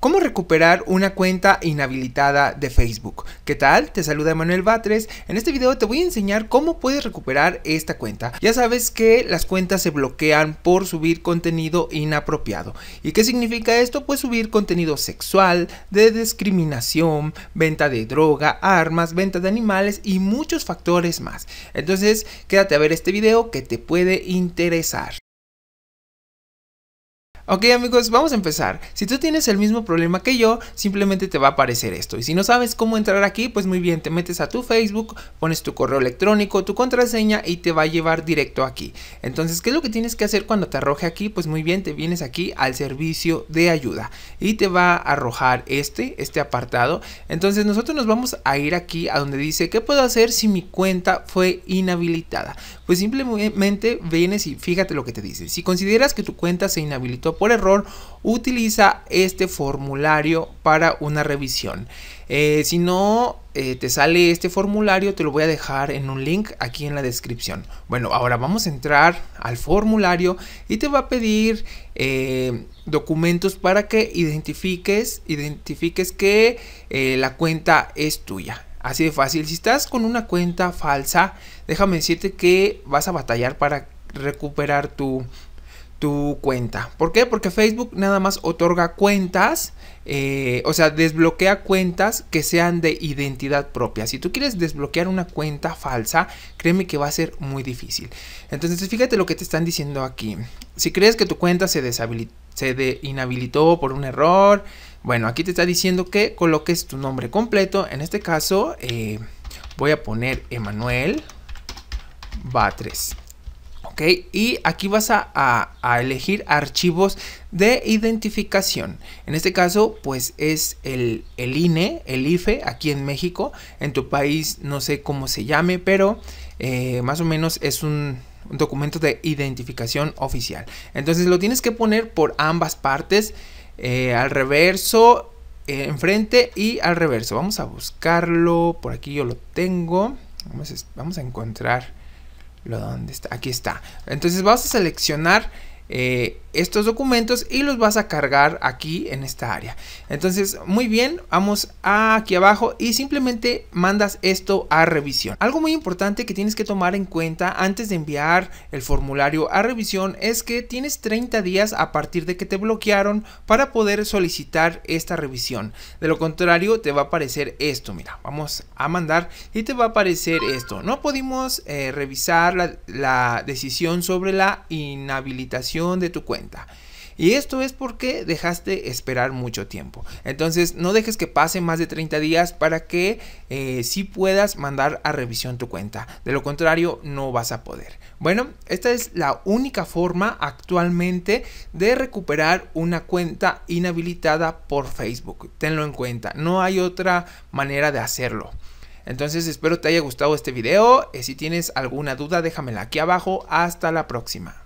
¿Cómo recuperar una cuenta inhabilitada de Facebook? ¿Qué tal? Te saluda Manuel Batres. En este video te voy a enseñar cómo puedes recuperar esta cuenta. Ya sabes que las cuentas se bloquean por subir contenido inapropiado. ¿Y qué significa esto? Pues subir contenido sexual, de discriminación, venta de droga, armas, venta de animales y muchos factores más. Entonces, quédate a ver este video que te puede interesar. Ok amigos, vamos a empezar. Si tú tienes el mismo problema que yo, simplemente te va a aparecer esto. Y si no sabes cómo entrar aquí, pues muy bien, te metes a tu Facebook, pones tu correo electrónico, tu contraseña y te va a llevar directo aquí. Entonces, ¿qué es lo que tienes que hacer cuando te arroje aquí? Pues muy bien, te vienes aquí al servicio de ayuda y te va a arrojar este, este apartado. Entonces nosotros nos vamos a ir aquí a donde dice, ¿qué puedo hacer si mi cuenta fue inhabilitada? Pues simplemente vienes y fíjate lo que te dice. Si consideras que tu cuenta se inhabilitó por error, utiliza este formulario para una revisión. Eh, si no eh, te sale este formulario, te lo voy a dejar en un link aquí en la descripción. Bueno, ahora vamos a entrar al formulario y te va a pedir eh, documentos para que identifiques, identifiques que la cuenta es tuya. Así de fácil. Si estás con una cuenta falsa, déjame decirte que vas a batallar para recuperar tu, tu cuenta. ¿Por qué? Porque Facebook nada más otorga cuentas, eh, o sea, desbloquea cuentas que sean de identidad propia. Si tú quieres desbloquear una cuenta falsa, créeme que va a ser muy difícil. Entonces, fíjate lo que te están diciendo aquí. Si crees que tu cuenta se, deshabilitó inhabilitó por un error, bueno, aquí te está diciendo que coloques tu nombre completo. En este caso, eh, voy a poner Emanuel Batres. Y aquí vas a, elegir archivos de identificación. En este caso, pues es el, el, INE, el IFE, aquí en México. En tu país no sé cómo se llame, pero eh, más o menos es un, documento de identificación oficial. Entonces lo tienes que poner por ambas partes, eh, al reverso, eh, enfrente y al reverso. Vamos a buscarlo, por aquí yo lo tengo. vamos a encontrar ¿Dónde está? Aquí está. Entonces vamos a seleccionar eh, estos documentos y los vas a cargar aquí en esta área entonces muy bien vamos aquí abajo y simplemente mandas esto a revisión algo muy importante que tienes que tomar en cuenta antes de enviar el formulario a revisión es que tienes 30 días a partir de que te bloquearon para poder solicitar esta revisión de lo contrario te va a aparecer esto mira vamos a mandar y te va a aparecer esto no pudimos eh, revisar la decisión sobre la inhabilitación de tu cuenta y esto es porque dejaste esperar mucho tiempo. Entonces no dejes que pase más de 30 días para que si eh, sí puedas mandar a revisión tu cuenta. De lo contrario no vas a poder. Bueno, esta es la única forma actualmente de recuperar una cuenta inhabilitada por Facebook. Tenlo en cuenta. No hay otra manera de hacerlo. Entonces espero te haya gustado este video. Eh, si tienes alguna duda déjamela aquí abajo. Hasta la próxima.